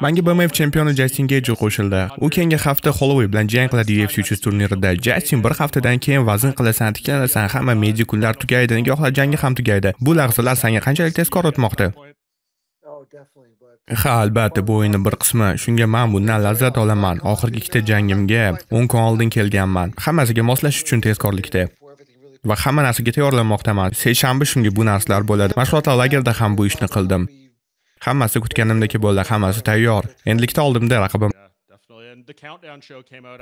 Manga BMF chempioni Justin Gage qo'shildi. U keyingi hafta Holloway bilan jang qiladi UFC 300 turnirida. Justin bir haftadan keyin vazn qilasan, tiklanasan, hamma media kunlar tugaydi, nigohlar jangi ham tugaydi. Bu lahzalar senga qanchalik tezkor o'tmoqda? Ha, albatta, bu o'yinning bir qismi. Shunga men bundan lazzat olaman. Oxirgi ikkita jangimga 10 kun oldin kelganman. Hammasiga moslash uchun tezkorlikda. va hamma narsaga tayyorlanmoqdaman. Seshanba shunga bu narsalar bo'ladi. Mashg'ulotlar lagerda ham bu ishni qildim. hammasi kutganimdek bo'ldi hammasi tayyor endilikda oldimda raqibim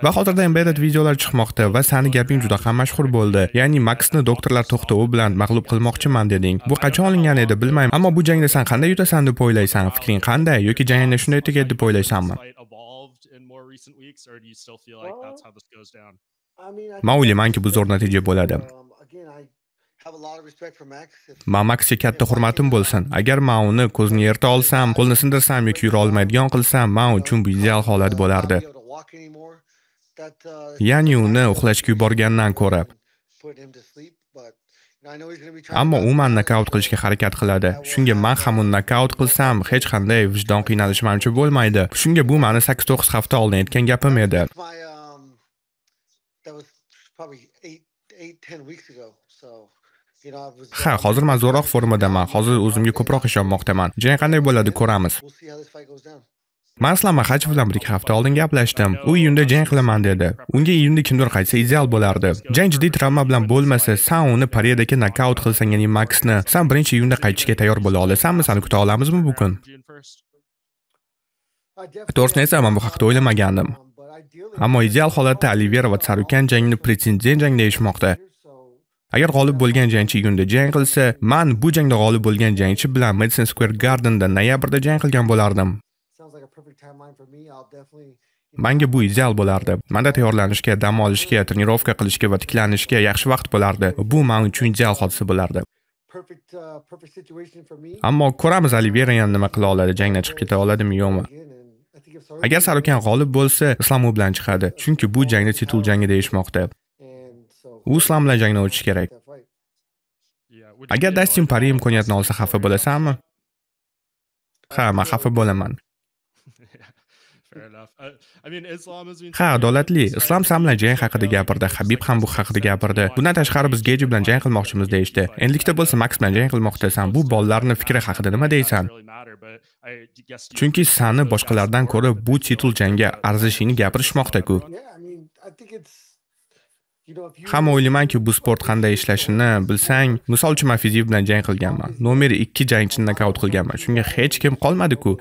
va hozirda embedded videolar chiqmoqda va sani gaping juda ham mashhur bo'ldi ya'ni maksni doktorlar to'xtovi bilan mag'lub qilmoqchiman deding bu qachon olingan edi bilmayman ammo bu jangda san qanday yutasan deb o'ylaysan fikring qanday yoki jangni shunday tugaydi deb o'ylaysanmi man o'ylaymanki bu zo'r natija bo'ladi um, man maksga katta hurmatim uh, bo'lsin agar man uni ko'zini yerta olsam qo'lni sindirsam yoki yura olmaydigan qilsam man uchun bu ideal holat bo'lardi uh, ya'ni uni uxlashga yuborgandan ko'ra ammo u mani nokaut qilishga harakat qiladi shunga man ham uni nokaut qilsam hech qanday vijdon qiynalishi manimcha bo'lmaydi shunga bu mani sakkiz to'qqiz hafta oldin aytgan gapim edi ha hozir man zo'roq formadaman hozir o'zimga ko'proq ishonmoqdaman jang qanday bo'ladi ko'ramiz maslama haj bilan bir ikki hafta oldin gaplashdim u iyunda jang qilaman dedi unga iyunda kimdir qaytsa ideal bo'lardi jang jiddiy travma bilan bo'lmasa san uni paredagi nokaut qilsang ya'ni maksni san birinchi iyunda qaytishga tayyor bo'la olasanmi sani kuta olamizmi bu kun to'g'risini aytsam man bu haqida o'ylamagandim ammo ideal holatda aliver va sarukan jangni pretendent jang deyishmoqda agar g'olib bo'lgan jangchi iyunda jang qilsa man bu jangda g'olib bo'lgan jangchi bilan Madison Square Garden'da noyabrda jang qilgan bo'lardim Menga bu ideal bo'lardi. Menda tayyorlanishga, dam olishga, trenirovka qilishga va tiklanishga yaxshi vaqt bo'lardi. Bu men uchun ideal hodisa bo'lardi. Uh, Ammo ko'ramiz Olivera yana nima qila oladi, jangdan chiqib keta oladimi yo'qmi? Agar Sarukan g'olib bo'lsa, Islomu bilan chiqadi, chunki bu jangda titul jangi deyishmoqda. Uslan bilan jangni o'tish kerak. Agar Dastin Pari imkoniyatni olsa xafa bo'lasanmi? Ha, man xafa bo'laman. Ha, adolatli. Islom san bilan jang haqida gapirdi, Habib ham bu haqida gapirdi. Bundan tashqari biz Geji bilan jang qilmoqchimiz deyishdi. Endilikda bo'lsa maks bilan jang qilmoqdasan. Bu bolalarni fikri haqida nima deysan? Chunki sani boshqalardan ko'ra bu titul jangga arzishingni gapirishmoqdaku ku hamma o'ylaymanki bu sport qanday ishlashini bilsang misol uchun man fiziyev bilan jang qilganman nomer ikki jangchini nokaut qilganman shunga hech kim qolmadi-ku.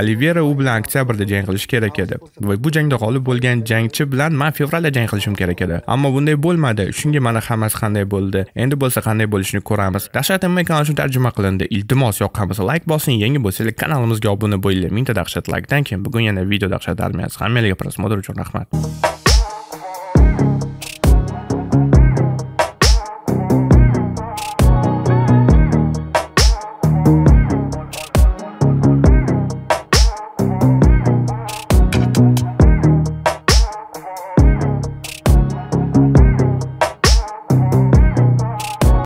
olivera u bilan oktyabrda jang qilishi kerak edi va bu jangda g'olib bo'lgan jangchi bilan man fevralda jang qilishim kerak edi ammo bunday bo'lmadi shunga mana hammasi qanday bo'ldi endi bo'lsa qanday bo'lishini ko'ramiz dahshat mma kanali uchun tarjima qilindi iltimos yoqqan bo'lsa layk bosing yangi bo'lsanglar kanalimizga obuna bo'linglar mingta dahshat laykdan keyin bugun yana video dahshat armiyasi hammalarga prosmotr uchun rahmat